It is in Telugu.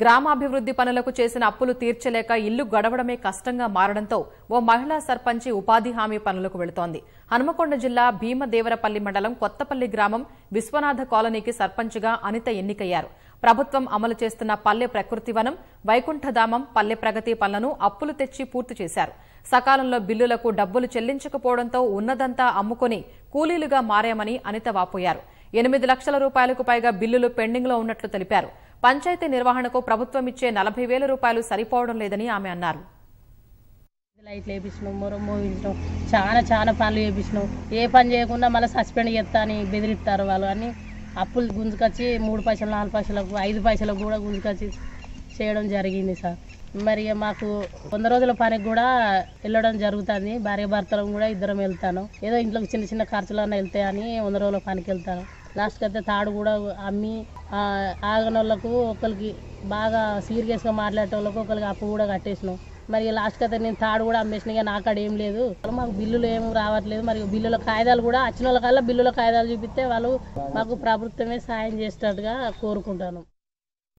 గ్రామాభివృద్ది పనులకు చేసిన అప్పులు తీర్చలేక ఇల్లు గడవడమే కష్టంగా మారడంతో ఓ మహిళా సర్పంచి ఉపాధి హామీ పనులకు వెళుతోంది హనుమకొండ జిల్లా భీమదేవరపల్లి మండలం కొత్తపల్లి గ్రామం విశ్వనాథ కాలనీకి సర్పంచ్గా అనిత ఎన్నికయ్యారు ప్రభుత్వం అమలు చేస్తున్న పల్లె ప్రకృతి వనం వైకుంఠధామం పల్లె ప్రగతి పనులను అప్పులు తెచ్చి పూర్తి చేశారు సకాలంలో బిల్లులకు డబ్బులు చెల్లించకపోవడంతో ఉన్నదంతా అమ్ముకుని కూలీలుగా మారామని అనిత వాపోయారు ఎనిమిది లక్షల రూపాయలకు పైగా బిల్లులు పెండింగ్లో ఉన్నట్లు తెలిపారు పంచాయతీ నిర్వహణకు ప్రభుత్వం ఇచ్చే నలభై వేల రూపాయలు సరిపోవడం లేదని ఆమె అన్నారు లైట్లు వేయించినాం మొరం మోగించినాం చాలా చాలా పనులు వేయించినాం ఏ పని చేయకుండా మళ్ళీ సస్పెండ్ చేస్తా అని బెదిరిస్తారు వాళ్ళు అని అప్పులు గుంజుకొచ్చి మూడు పైసలు నాలుగు పైసలకు ఐదు పైసలకు కూడా గుంజుకొచ్చి చేయడం జరిగింది సార్ మరి మాకు వంద రోజుల పనికి కూడా వెళ్ళడం జరుగుతుంది భార్య భర్తలం కూడా ఇద్దరం వెళ్తాను ఏదో ఇంట్లోకి చిన్న చిన్న ఖర్చులన్నా వెళ్తాయని వంద రోజుల పనికి వెళ్తాను లాస్ట్కి అయితే తాడు కూడా అమ్మి వాళ్ళకు ఒకరికి బాగా సీరియస్గా మాట్లాడే వాళ్ళకు ఒకరికి అప్పు కూడా కట్టేసినాం మరి లాస్ట్కి అయితే నేను థర్డ్ కూడా అమ్మేసిన కానీ నా కాడ ఏం లేదు మాకు బిల్లులు ఏం రావట్లేదు మరి బిల్లుల కాయిదాలు కూడా వచ్చిన వాళ్ళకల్లా బిల్లుల కాయిదాలు చూపిస్తే వాళ్ళు మాకు ప్రభుత్వమే సాయం చేసేటట్టుగా కోరుకుంటాను